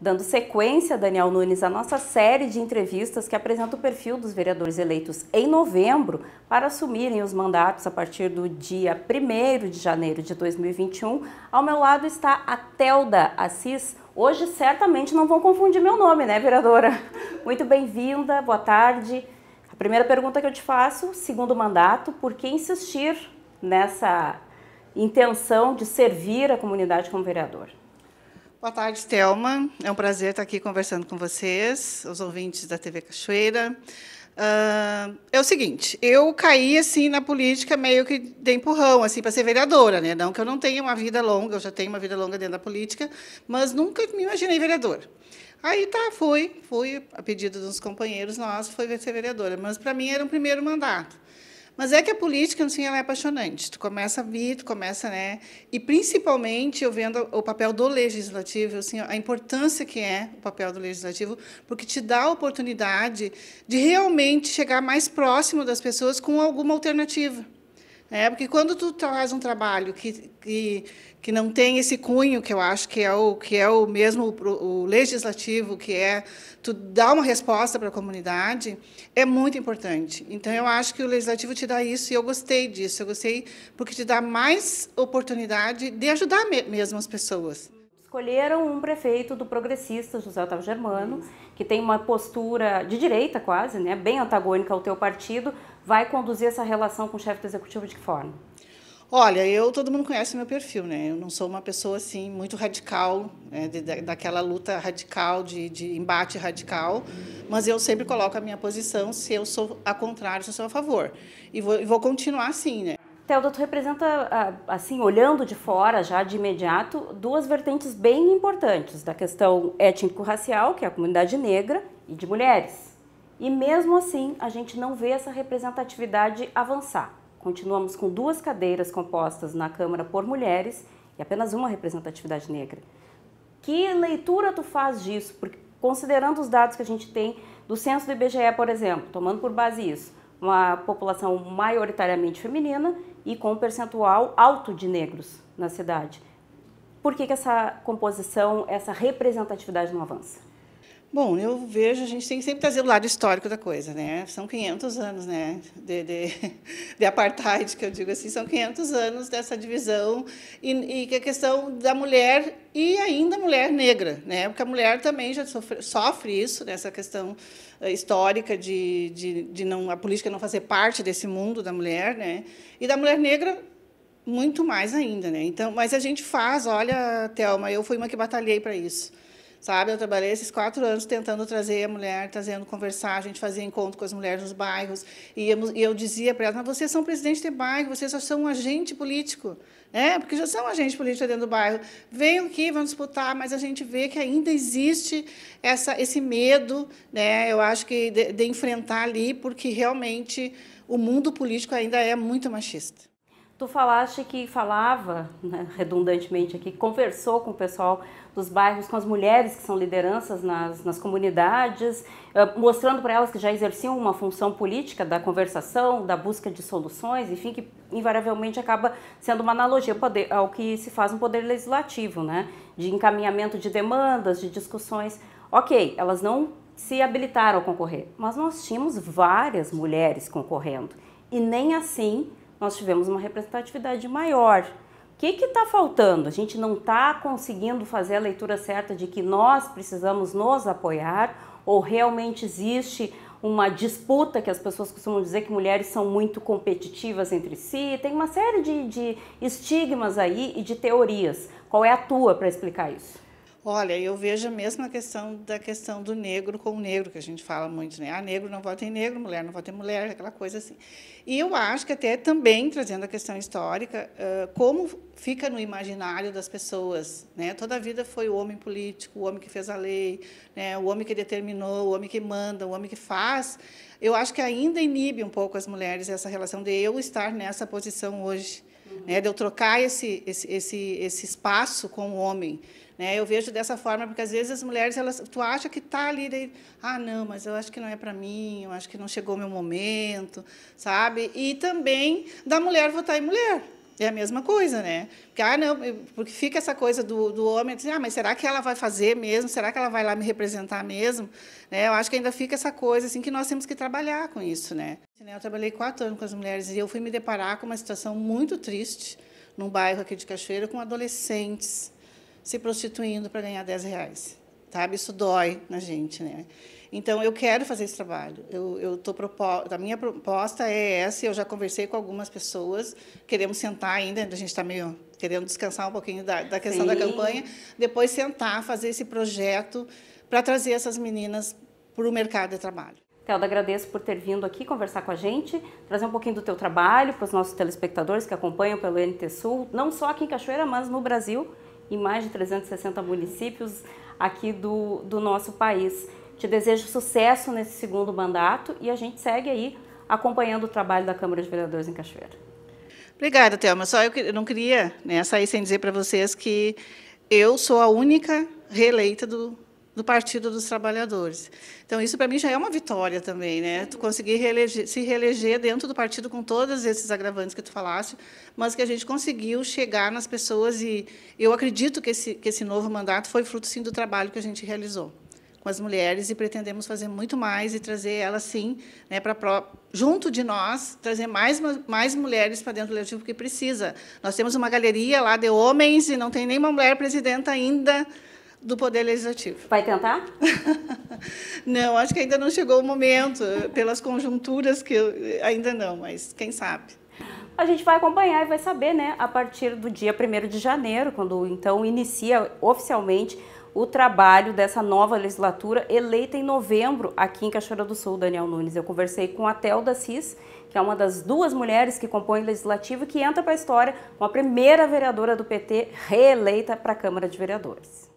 Dando sequência, Daniel Nunes, à nossa série de entrevistas que apresenta o perfil dos vereadores eleitos em novembro para assumirem os mandatos a partir do dia 1 de janeiro de 2021. Ao meu lado está a Telda Assis. Hoje certamente não vão confundir meu nome, né, vereadora? Muito bem-vinda, boa tarde. A primeira pergunta que eu te faço, segundo mandato, por que insistir nessa intenção de servir a comunidade como vereador? Boa tarde, Thelma. É um prazer estar aqui conversando com vocês, os ouvintes da TV Cachoeira. Uh, é o seguinte, eu caí assim na política meio que de empurrão, assim, para ser vereadora, né? Não que eu não tenha uma vida longa, eu já tenho uma vida longa dentro da política, mas nunca me imaginei vereadora. Aí tá, fui, fui a pedido dos companheiros nossos, fui ser vereadora, mas para mim era um primeiro mandato. Mas é que a política, assim, ela é apaixonante. Tu começa a vir, tu começa, né? E principalmente eu vendo o papel do legislativo, assim, a importância que é o papel do legislativo, porque te dá a oportunidade de realmente chegar mais próximo das pessoas com alguma alternativa. É, porque quando tu traz um trabalho que, que, que, não tem esse cunho, que eu acho que é o, que é o mesmo o, o legislativo, que é tu dar uma resposta para a comunidade, é muito importante. Então, eu acho que o legislativo te dá isso, e eu gostei disso. Eu gostei porque te dá mais oportunidade de ajudar mesmo as pessoas escolheram um prefeito do progressista, José Otávio Germano, que tem uma postura de direita quase, né, bem antagônica ao teu partido, vai conduzir essa relação com o chefe do executivo de que forma? Olha, eu todo mundo conhece meu perfil, né? Eu não sou uma pessoa assim muito radical, né? de, de, daquela luta radical, de, de, embate radical, mas eu sempre coloco a minha posição se eu sou a contrário, se eu sou a favor. E vou, e vou continuar assim, né? Teodo, tu representa, assim, olhando de fora já de imediato, duas vertentes bem importantes da questão étnico-racial, que é a comunidade negra, e de mulheres. E mesmo assim, a gente não vê essa representatividade avançar. Continuamos com duas cadeiras compostas na Câmara por mulheres e apenas uma representatividade negra. Que leitura tu faz disso? Porque considerando os dados que a gente tem do censo do IBGE, por exemplo, tomando por base isso, uma população maioritariamente feminina e com um percentual alto de negros na cidade. Por que, que essa composição, essa representatividade não avança? Bom, eu vejo, a gente tem que sempre trazer o lado histórico da coisa, né? São 500 anos, né, de, de, de apartheid, que eu digo assim, são 500 anos dessa divisão e, que a questão da mulher e ainda mulher negra, né? Porque a mulher também já sofre, sofre isso, nessa né? questão eh, histórica de, de, de não a política não fazer parte desse mundo da mulher, né? E da mulher negra muito mais ainda, né? Então, mas a gente faz, olha, Thelma, eu fui uma que batalhei para isso sabe? Eu trabalhei esses quatro anos tentando trazer a mulher, trazendo conversar, a gente fazia encontro com as mulheres nos bairros, e, eu, dizia para elas, vocês são presidente de bairro, vocês só são um agente político, né? porque já são agente político dentro do bairro, venham aqui, vão disputar, mas a gente vê que ainda existe essa, esse medo, né? eu acho que de, de enfrentar ali, porque realmente o mundo político ainda é muito machista. Tu falaste que falava, né, redundantemente aqui, conversou com o pessoal dos bairros, com as mulheres que são lideranças nas, nas comunidades, eh, mostrando para elas que já exerciam uma função política da conversação, da busca de soluções, enfim, que invariavelmente acaba sendo uma analogia ao que se faz no Poder Legislativo, né? De encaminhamento de demandas, de discussões. Ok, elas não se habilitaram a concorrer, mas nós tínhamos várias mulheres concorrendo e nem assim nós tivemos uma representatividade maior. O que está faltando? A gente não está conseguindo fazer a leitura certa de que nós precisamos nos apoiar ou realmente existe uma disputa que as pessoas costumam dizer que mulheres são muito competitivas entre si, tem uma série de, de estigmas aí e de teorias. Qual é a tua para explicar isso? Olha, eu vejo a mesma questão da questão do negro com o negro, que a gente fala muito, né? Ah, negro não vota em negro, mulher não vota em mulher, aquela coisa assim. E eu acho que até também, trazendo a questão histórica, como fica no imaginário das pessoas, né? Toda a vida foi o homem político, o homem que fez a lei, né? o homem que determinou, o homem que manda, o homem que faz. Eu acho que ainda inibe um pouco as mulheres essa relação de eu estar nessa posição hoje. Uhum. né, de eu trocar esse, esse, esse, esse espaço com o homem. Né? Eu vejo dessa forma, porque às vezes as mulheres, elas, tu acha que está ali, daí, ah, não, mas eu acho que não é para mim, eu acho que não chegou o meu momento, sabe? E também da mulher votar em mulher. É a mesma coisa, né? Porque, ah, não, porque fica essa coisa do, do homem, assim, ah, mas será que ela vai fazer mesmo? Será que ela vai lá me representar mesmo? Né? Eu acho que ainda fica essa coisa assim que nós temos que trabalhar com isso, né? né eu trabalhei quatro anos com as mulheres e eu fui me deparar com uma situação muito triste num bairro aqui de Cachoeira com adolescentes se prostituindo para ganhar 10 reais sabe? Isso dói na gente, né? Então, eu quero fazer esse trabalho. Eu, eu tô propor... A minha proposta é essa, eu já conversei com algumas pessoas, queremos sentar ainda, a gente está meio querendo descansar um pouquinho da, da questão Sim. da campanha, depois sentar, fazer esse projeto para trazer essas meninas para o mercado de trabalho. Telda, agradeço por ter vindo aqui conversar com a gente, trazer um pouquinho do teu trabalho para os nossos telespectadores que acompanham pelo NT Sul, não só aqui em Cachoeira, mas no Brasil, em mais de 360 municípios aqui do, do nosso país. Te desejo sucesso nesse segundo mandato e a gente segue aí acompanhando o trabalho da Câmara de Vereadores em Cachoeira. Obrigada, Thelma. Só eu, não queria né, sair sem dizer para vocês que eu sou a única reeleita do, do Partido dos Trabalhadores. Então, isso para mim já é uma vitória também, né? Tu conseguir reeleger, se reeleger dentro do partido com todos esses agravantes que tu falaste, mas que a gente conseguiu chegar nas pessoas e eu acredito que esse, que esse novo mandato foi fruto, sim, do trabalho que a gente realizou com as mulheres e pretendemos fazer muito mais e trazer elas, sim, né, para junto de nós, trazer mais, mais mulheres para dentro do legislativo porque precisa. Nós temos uma galeria lá de homens e não tem nenhuma mulher presidenta ainda, do Poder Legislativo. Vai tentar? não, acho que ainda não chegou o momento, pelas conjunturas que eu, ainda não, mas quem sabe. A gente vai acompanhar e vai saber, né, a partir do dia 1 de janeiro, quando então inicia oficialmente o trabalho dessa nova legislatura eleita em novembro aqui em Cachoeira do Sul, Daniel Nunes. Eu conversei com a Telda Cis, que é uma das duas mulheres que compõem o legislativo que entra para a história, uma primeira vereadora do PT reeleita para a Câmara de Vereadores.